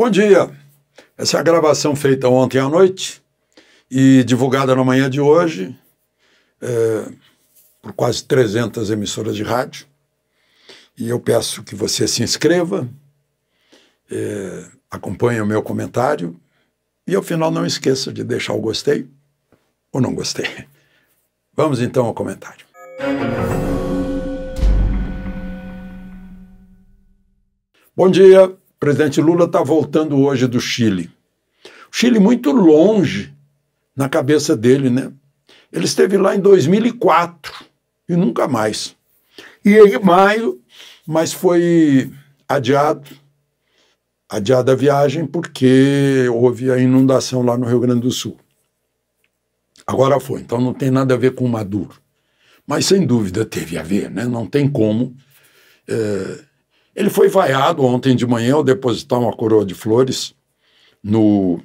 Bom dia. Essa é a gravação feita ontem à noite e divulgada na manhã de hoje é, por quase 300 emissoras de rádio. E eu peço que você se inscreva, é, acompanhe o meu comentário e, ao final, não esqueça de deixar o gostei ou não gostei. Vamos então ao comentário. Bom dia presidente Lula está voltando hoje do Chile. O Chile muito longe na cabeça dele, né? Ele esteve lá em 2004 e nunca mais. E em maio, mas foi adiado, adiada a viagem porque houve a inundação lá no Rio Grande do Sul. Agora foi, então não tem nada a ver com o Maduro. Mas sem dúvida teve a ver, né? Não tem como. Eh, ele foi vaiado ontem de manhã ao depositar uma coroa de flores no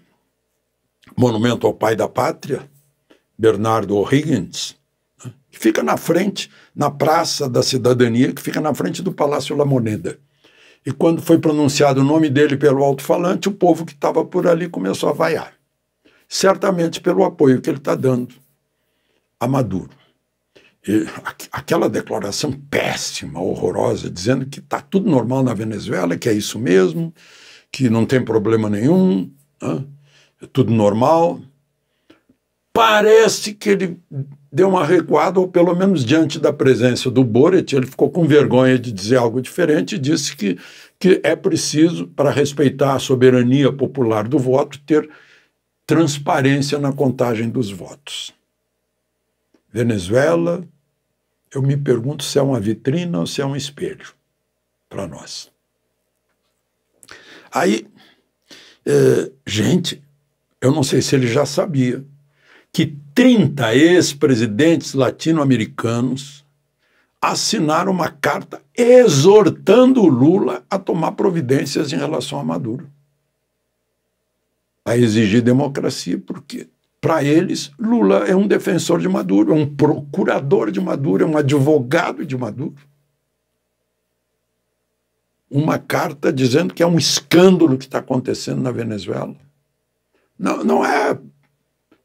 Monumento ao Pai da Pátria, Bernardo O'Higgins, né, que fica na frente, na Praça da Cidadania, que fica na frente do Palácio La Moneda. E quando foi pronunciado o nome dele pelo alto-falante, o povo que estava por ali começou a vaiar. Certamente pelo apoio que ele está dando a Maduro aquela declaração péssima, horrorosa, dizendo que está tudo normal na Venezuela, que é isso mesmo, que não tem problema nenhum, né? é tudo normal. Parece que ele deu uma recuada, ou pelo menos diante da presença do Boret, ele ficou com vergonha de dizer algo diferente e disse que, que é preciso, para respeitar a soberania popular do voto, ter transparência na contagem dos votos. Venezuela eu me pergunto se é uma vitrina ou se é um espelho para nós. Aí, é, gente, eu não sei se ele já sabia que 30 ex-presidentes latino-americanos assinaram uma carta exortando o Lula a tomar providências em relação a Maduro. A exigir democracia, por quê? Para eles, Lula é um defensor de Maduro, é um procurador de Maduro, é um advogado de Maduro. Uma carta dizendo que é um escândalo que está acontecendo na Venezuela. Não, não é,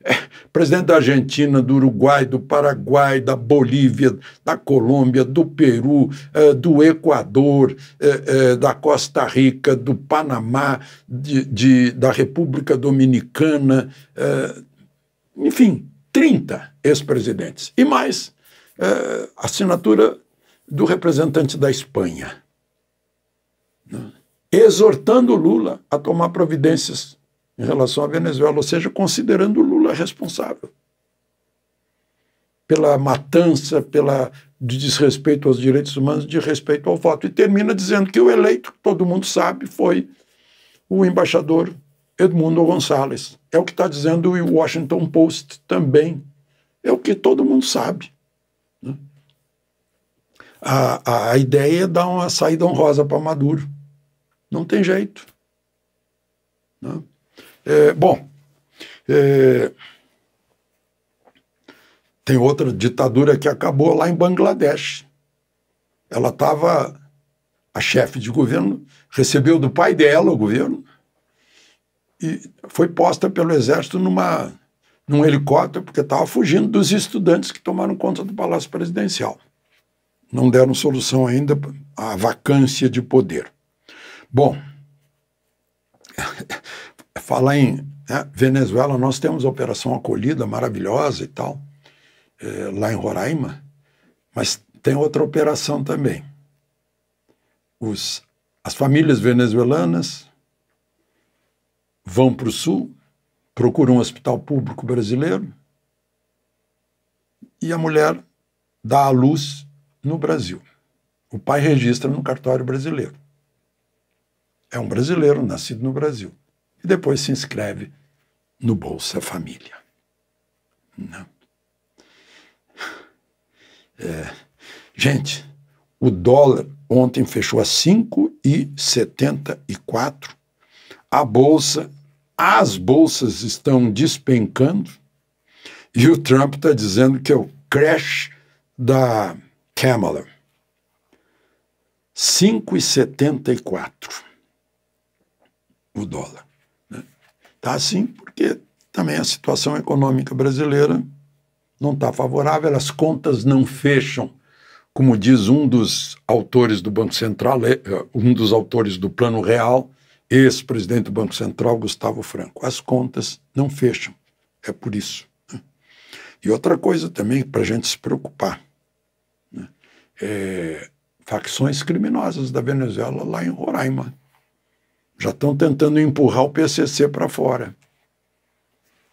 é presidente da Argentina, do Uruguai, do Paraguai, da Bolívia, da Colômbia, do Peru, é, do Equador, é, é, da Costa Rica, do Panamá, de, de da República Dominicana enfim, 30 ex-presidentes e mais é, assinatura do representante da Espanha, né? exortando Lula a tomar providências em relação à Venezuela, ou seja, considerando Lula responsável pela matança, pela de desrespeito aos direitos humanos, de respeito ao voto. E termina dizendo que o eleito, todo mundo sabe, foi o embaixador Edmundo Gonçalves. É o que está dizendo o Washington Post também. É o que todo mundo sabe. Né? A, a, a ideia é dar uma saída honrosa para Maduro. Não tem jeito. Né? É, bom, é, tem outra ditadura que acabou lá em Bangladesh. Ela estava, a chefe de governo, recebeu do pai dela o governo, e foi posta pelo exército numa, num helicóptero, porque estava fugindo dos estudantes que tomaram conta do Palácio Presidencial. Não deram solução ainda à vacância de poder. Bom, falar em né, Venezuela, nós temos a Operação Acolhida, maravilhosa e tal, é, lá em Roraima, mas tem outra operação também. Os, as famílias venezuelanas vão para o sul, procuram um hospital público brasileiro e a mulher dá à luz no Brasil. O pai registra no cartório brasileiro. É um brasileiro nascido no Brasil. E depois se inscreve no Bolsa Família. Não. É, gente, o dólar ontem fechou a 5,74. A bolsa as bolsas estão despencando e o Trump está dizendo que é o crash da Kamala. 5,74 o dólar. Está né? Tá assim porque também a situação econômica brasileira não está favorável, as contas não fecham. Como diz um dos autores do Banco Central, eh, um dos autores do Plano Real, ex-presidente do Banco Central, Gustavo Franco. As contas não fecham, é por isso. Né? E outra coisa também para a gente se preocupar: né? é, facções criminosas da Venezuela lá em Roraima já estão tentando empurrar o PCC para fora,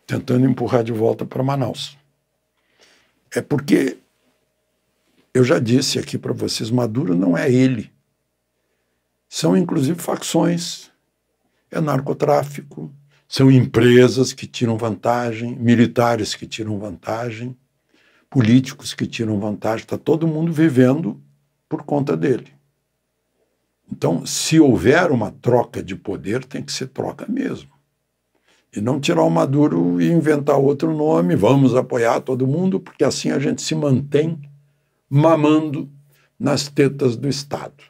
tentando empurrar de volta para Manaus. É porque eu já disse aqui para vocês, Maduro não é ele. São inclusive facções é narcotráfico, são empresas que tiram vantagem, militares que tiram vantagem, políticos que tiram vantagem, está todo mundo vivendo por conta dele. Então, se houver uma troca de poder, tem que ser troca mesmo. E não tirar o Maduro e inventar outro nome, vamos apoiar todo mundo, porque assim a gente se mantém mamando nas tetas do Estado.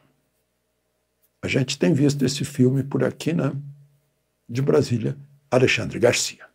A gente tem visto esse filme por aqui, né? De Brasília, Alexandre Garcia.